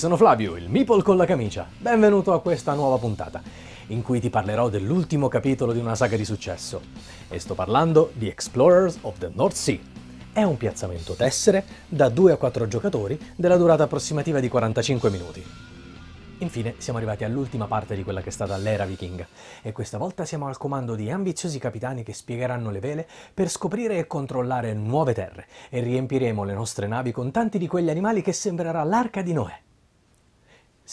sono Flavio, il Meeple con la camicia. Benvenuto a questa nuova puntata, in cui ti parlerò dell'ultimo capitolo di una saga di successo. E sto parlando di Explorers of the North Sea. È un piazzamento tessere da 2 a 4 giocatori della durata approssimativa di 45 minuti. Infine siamo arrivati all'ultima parte di quella che è stata l'era vichinga e questa volta siamo al comando di ambiziosi capitani che spiegheranno le vele per scoprire e controllare nuove terre e riempiremo le nostre navi con tanti di quegli animali che sembrerà l'arca di Noè.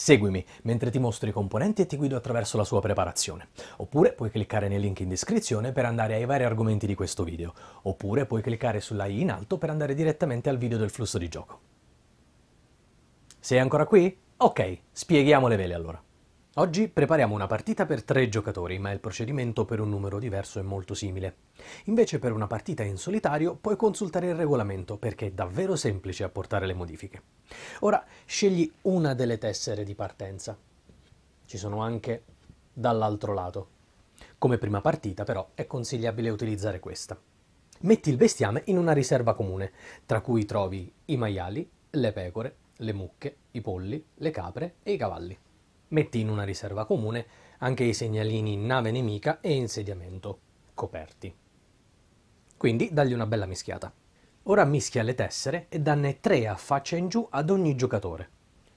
Seguimi mentre ti mostro i componenti e ti guido attraverso la sua preparazione. Oppure puoi cliccare nel link in descrizione per andare ai vari argomenti di questo video. Oppure puoi cliccare sulla i in alto per andare direttamente al video del flusso di gioco. Sei ancora qui? Ok, spieghiamo le vele allora. Oggi prepariamo una partita per tre giocatori, ma il procedimento per un numero diverso è molto simile. Invece per una partita in solitario puoi consultare il regolamento perché è davvero semplice apportare le modifiche. Ora scegli una delle tessere di partenza. Ci sono anche dall'altro lato. Come prima partita però è consigliabile utilizzare questa. Metti il bestiame in una riserva comune, tra cui trovi i maiali, le pecore, le mucche, i polli, le capre e i cavalli metti in una riserva comune anche i segnalini nave nemica e insediamento coperti. Quindi dagli una bella mischiata. Ora mischia le tessere e danne 3 a faccia in giù ad ogni giocatore.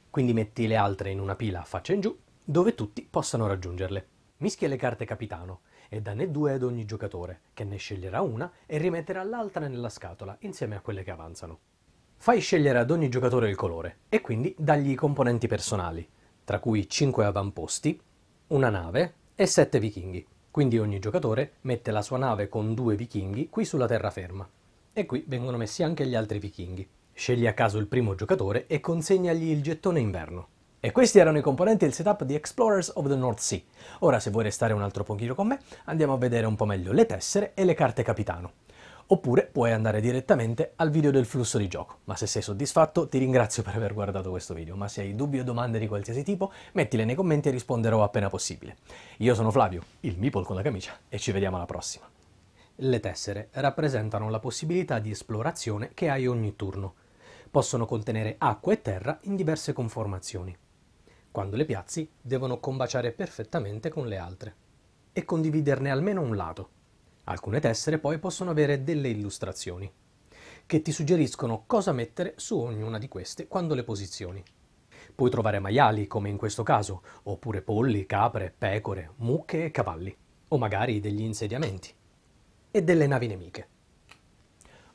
Quindi metti le altre in una pila a faccia in giù, dove tutti possano raggiungerle. Mischia le carte capitano e danne 2 ad ogni giocatore, che ne sceglierà una e rimetterà l'altra nella scatola insieme a quelle che avanzano. Fai scegliere ad ogni giocatore il colore e quindi dagli i componenti personali, tra cui 5 avamposti, una nave e 7 vichinghi. Quindi ogni giocatore mette la sua nave con due vichinghi qui sulla terraferma. E qui vengono messi anche gli altri vichinghi. Scegli a caso il primo giocatore e consegnagli il gettone inverno. E questi erano i componenti del setup di Explorers of the North Sea. Ora se vuoi restare un altro pochino con me, andiamo a vedere un po' meglio le tessere e le carte capitano oppure puoi andare direttamente al video del flusso di gioco. Ma se sei soddisfatto ti ringrazio per aver guardato questo video, ma se hai dubbi o domande di qualsiasi tipo mettile nei commenti e risponderò appena possibile. Io sono Flavio, il Meeple con la camicia, e ci vediamo alla prossima. Le tessere rappresentano la possibilità di esplorazione che hai ogni turno. Possono contenere acqua e terra in diverse conformazioni. Quando le piazzi, devono combaciare perfettamente con le altre e condividerne almeno un lato. Alcune tessere poi possono avere delle illustrazioni, che ti suggeriscono cosa mettere su ognuna di queste quando le posizioni. Puoi trovare maiali, come in questo caso, oppure polli, capre, pecore, mucche e cavalli, o magari degli insediamenti, e delle navi nemiche.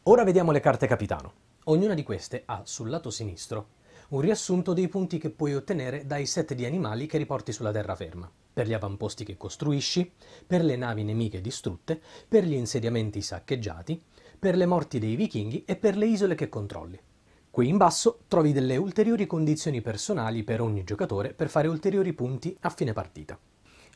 Ora vediamo le carte capitano. Ognuna di queste ha, sul lato sinistro, un riassunto dei punti che puoi ottenere dai set di animali che riporti sulla terraferma per gli avamposti che costruisci, per le navi nemiche distrutte, per gli insediamenti saccheggiati, per le morti dei vichinghi e per le isole che controlli. Qui in basso trovi delle ulteriori condizioni personali per ogni giocatore per fare ulteriori punti a fine partita.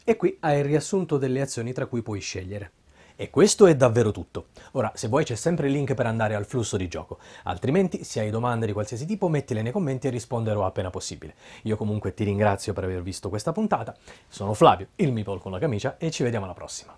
E qui hai il riassunto delle azioni tra cui puoi scegliere. E questo è davvero tutto. Ora, se vuoi c'è sempre il link per andare al flusso di gioco, altrimenti se hai domande di qualsiasi tipo mettile nei commenti e risponderò appena possibile. Io comunque ti ringrazio per aver visto questa puntata, sono Flavio, il Meeple con la camicia e ci vediamo alla prossima.